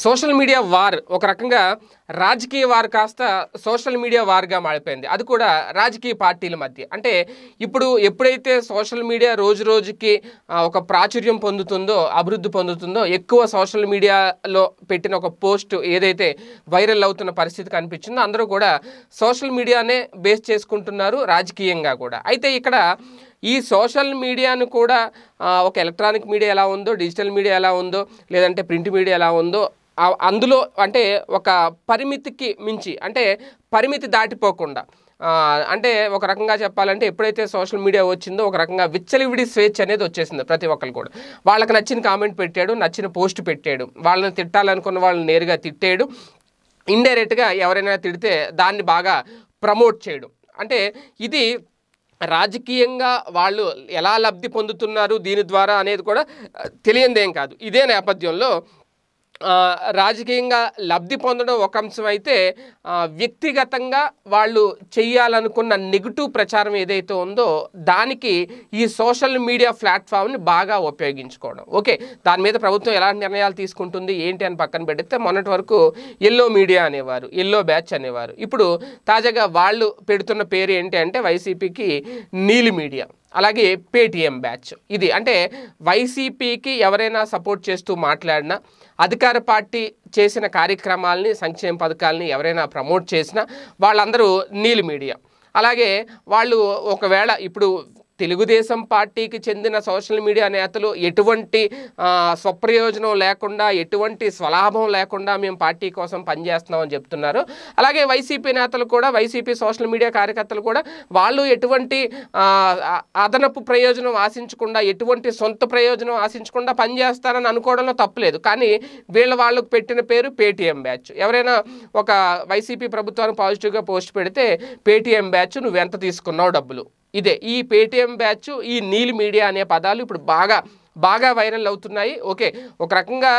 social media war ఒక రకంగా రాజకీయ వార్ కాస్త సోషల్ మీడియా వార్గా మారిపోయింది అది కూడా రాజకీయ పార్టీల మధ్య అంటే ఇప్పుడు ఎప్పుడైతే సోషల్ మీడియా రోజు రోజుకి ఒక ప్రాచుర్యం పొందుతుందో అభివృద్ధి పొందుతుందో ఎక్కువ సోషల్ మీడియాలో పెట్టిన ఒక పోస్ట్ ఏదైతే వైరల్ అవుతున్న పరిస్థితి కనిపించిందో అందరూ కూడా సోషల్ మీడియానే బేస్ చేసుకుంటున్నారు రాజకీయంగా కూడా అయితే ఇక్కడ ఈ సోషల్ మీడియాను కూడా ఒక ఎలక్ట్రానిక్ మీడియా ఎలా ఉందో డిజిటల్ మీడియా ఎలా ఉందో లేదంటే ప్రింట్ మీడియా ఎలా ఉందో అందులో అంటే ఒక పరిమితికి మించి అంటే పరిమితి దాటిపోకుండా అంటే ఒక రకంగా చెప్పాలంటే ఎప్పుడైతే సోషల్ మీడియా వచ్చిందో ఒక రకంగా విచ్చలివిడి స్వేచ్ఛ అనేది వచ్చేసింది ప్రతి ఒక్కరు కూడా వాళ్ళకి నచ్చిన కామెంట్ పెట్టాడు నచ్చిన పోస్ట్ పెట్టాడు వాళ్ళని తిట్టాలనుకున్న వాళ్ళని నేరుగా తిట్టాడు ఇండైరెక్ట్గా ఎవరైనా తిడితే దాన్ని బాగా ప్రమోట్ చేయడం అంటే ఇది రాజకీయంగా వాళ్ళు ఎలా లబ్ధి పొందుతున్నారు దీని ద్వారా అనేది కూడా తెలియందేం కాదు ఇదే నేపథ్యంలో రాజకీయంగా లబ్ధి పొందడం ఒక అంశం అయితే వ్యక్తిగతంగా వాళ్ళు చేయాలనుకున్న నెగిటివ్ ప్రచారం ఏదైతే ఉందో దానికి ఈ సోషల్ మీడియా ప్లాట్ఫామ్ని బాగా ఉపయోగించుకోవడం ఓకే దాని మీద ప్రభుత్వం ఎలాంటి నిర్ణయాలు తీసుకుంటుంది ఏంటి అని పక్కన పెడితే మొన్నటి వరకు ఎల్లో మీడియా అనేవారు ఎల్లో బ్యాచ్ అనేవారు ఇప్పుడు తాజాగా వాళ్ళు పెడుతున్న పేరు ఏంటి అంటే వైసీపీకి నీలి మీడియా అలాగే పేటీఎం బ్యాచ్ ఇది అంటే వైసీపీకి ఎవరైనా సపోర్ట్ చేస్తూ మాట్లాడినా అధికార పార్టీ చేసిన కార్యక్రమాలని సంక్షేమ పథకాలని ఎవరైనా ప్రమోట్ చేసినా వాళ్ళందరూ నీలి మీడియా అలాగే వాళ్ళు ఒకవేళ ఇప్పుడు తెలుగుదేశం పార్టీకి చెందిన సోషల్ మీడియా నేతలు ఎటువంటి స్వప్రయోజనం లేకుండా ఎటువంటి స్వలాభం లేకుండా మేము పార్టీ కోసం పనిచేస్తున్నామని చెప్తున్నారు అలాగే వైసీపీ నేతలు కూడా వైసీపీ సోషల్ మీడియా కార్యకర్తలు కూడా వాళ్ళు ఎటువంటి అదనపు ప్రయోజనం ఆశించకుండా ఎటువంటి సొంత ప్రయోజనం ఆశించకుండా పనిచేస్తారని అనుకోవడంలో తప్పులేదు కానీ వీళ్ళ వాళ్ళకు పెట్టిన పేరు పేటీఎం బ్యాచ్ ఎవరైనా ఒక వైసీపీ ప్రభుత్వాన్ని పాజిటివ్గా పోస్ట్ పెడితే పేటీఎం బ్యాచ్ నువ్వెంత తీసుకున్నావు డబ్బులు ఇదే ఈ పేటీఎం బ్యాచ్ ఈ నీల్ మీడియా అనే పదాలు ఇప్పుడు బాగా బాగా వైరల్ అవుతున్నాయి ఓకే ఒక రకంగా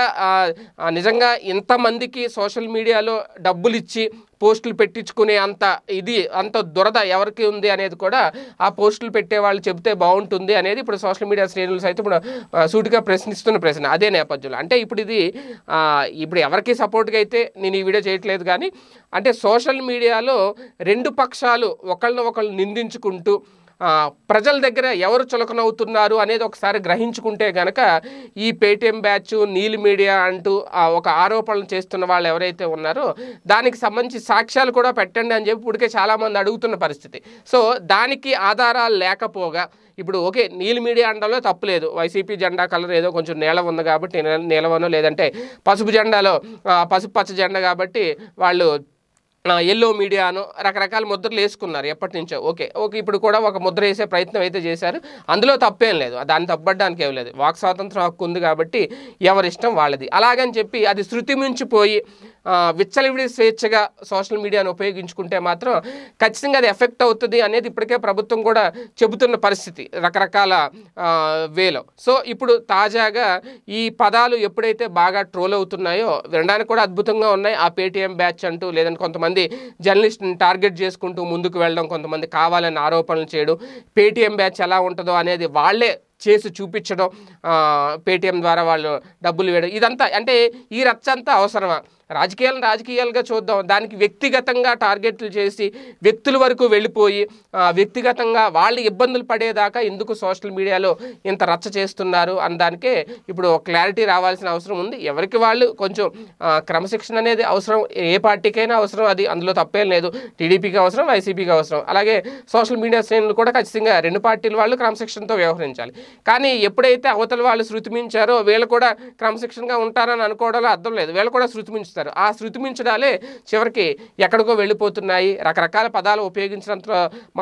నిజంగా ఇంతమందికి సోషల్ మీడియాలో డబ్బులు ఇచ్చి పోస్టులు పెట్టించుకునే అంత ఇది అంత దురద ఎవరికి ఉంది అనేది కూడా ఆ పోస్టులు పెట్టే వాళ్ళు చెబితే బాగుంటుంది అనేది ఇప్పుడు సోషల్ మీడియా శ్రేణులు సైతం ఇప్పుడు సూటిగా ప్రశ్నిస్తున్న ప్రశ్న అదే నేపథ్యంలో అంటే ఇప్పుడు ఇది ఇప్పుడు ఎవరికి సపోర్ట్గా అయితే నేను ఈ వీడియో చేయట్లేదు కానీ అంటే సోషల్ మీడియాలో రెండు పక్షాలు ఒకళ్ళని ఒకళ్ళు నిందించుకుంటూ ప్రజల దగ్గర ఎవరు చులకనవుతున్నారు అనేది ఒకసారి గ్రహించుకుంటే గనక ఈ పేటీఎం బ్యాచ్ నీల్ మీడియా అంటూ ఒక ఆరోపణలు చేస్తున్న వాళ్ళు ఎవరైతే ఉన్నారో దానికి సంబంధించి సాక్ష్యాలు కూడా పెట్టండి అని చెప్పి ఇప్పటికే చాలామంది అడుగుతున్న పరిస్థితి సో దానికి ఆధారాలు లేకపోగా ఇప్పుడు ఓకే నీల్ మీడియా అండాలో తప్పులేదు వైసీపీ జెండా కలర్ ఏదో కొంచెం నీలం ఉంది కాబట్టి నీలవనో లేదంటే పసుపు జెండాలో పసుపు పచ్చ జెండా కాబట్టి వాళ్ళు ఎల్లో మీడియాను రకరకాల ముద్రలు వేసుకున్నారు ఎప్పటి నుంచో ఓకే ఓకే ఇప్పుడు కూడా ఒక ముద్ర వేసే ప్రయత్నం అయితే చేశారు అందులో తప్పేం లేదు దాన్ని తప్పడానికి ఏం లేదు వాక్ స్వాతంత్రం హక్కు ఉంది కాబట్టి ఎవరిష్టం వాళ్ళది అలాగని చెప్పి అది శృతి మించిపోయి విచ్చలవిడి స్వేచ్ఛగా సోషల్ మీడియాను ఉపయోగించుకుంటే మాత్రం ఖచ్చితంగా అది ఎఫెక్ట్ అవుతుంది అనేది ఇప్పటికే ప్రభుత్వం కూడా చెబుతున్న పరిస్థితి రకరకాల వేలో సో ఇప్పుడు తాజాగా ఈ పదాలు ఎప్పుడైతే బాగా ట్రోల్ అవుతున్నాయో వినడానికి కూడా అద్భుతంగా ఉన్నాయి ఆ పేటీఎం బ్యాచ్ అంటూ లేదంటే కొంతమంది జర్నలిస్ట్ని టార్గెట్ చేసుకుంటూ ముందుకు వెళ్ళడం కొంతమంది కావాలని ఆరోపణలు చేయడం పేటీఎం బ్యాచ్ ఎలా ఉంటుందో అనేది వాళ్ళే చేసి చూపించడం పేటీఎం ద్వారా వాళ్ళు డబ్బులు వేయడం ఇదంతా అంటే ఈ రచ్చ అంతా అవసరమా రాజకీయాలను రాజకీయాలుగా చూద్దాం దానికి వ్యక్తిగతంగా టార్గెట్లు చేసి వ్యక్తుల వరకు వెళ్ళిపోయి వ్యక్తిగతంగా వాళ్ళు ఇబ్బందులు పడేదాకా ఎందుకు సోషల్ మీడియాలో ఇంత రచ్చ చేస్తున్నారు అన్న దానికే ఇప్పుడు క్లారిటీ రావాల్సిన అవసరం ఉంది ఎవరికి వాళ్ళు కొంచెం క్రమశిక్షణ అనేది అవసరం ఏ పార్టీకైనా అవసరం అది అందులో తప్పేం లేదు టీడీపీకి అవసరం వైసీపీకి అవసరం అలాగే సోషల్ మీడియా శ్రేణులు కూడా ఖచ్చితంగా రెండు పార్టీల వాళ్ళు క్రమశిక్షణతో వ్యవహరించాలి కానీ ఎప్పుడైతే అవతల వాళ్ళు శృతిమించారో వీళ్ళు కూడా క్రమశిక్షణగా ఉంటారని అనుకోవడంలో అర్థం లేదు వీళ్ళు కూడా శృతిమించుతారు చేస్తారు ఆ శృతి మించడాలే చివరికి ఎక్కడికో వెళ్ళిపోతున్నాయి రకరకాల పదాలు ఉపయోగించినంత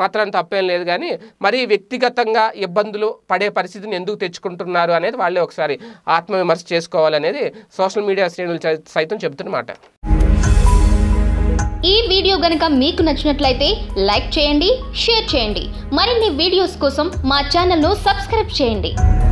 మాత్రం తప్పేం లేదు కానీ మరీ వ్యక్తిగతంగా ఇబ్బందులు పడే పరిస్థితిని ఎందుకు తెచ్చుకుంటున్నారు అనేది వాళ్ళే ఒకసారి ఆత్మవిమర్శ చేసుకోవాలనేది సోషల్ మీడియా శ్రేణులు సైతం చెబుతున్నమాట ఈ వీడియో గనక మీకు నచ్చినట్లయితే లైక్ చేయండి షేర్ చేయండి మరిన్ని వీడియోస్ కోసం మా ఛానల్ను సబ్స్క్రైబ్ చేయండి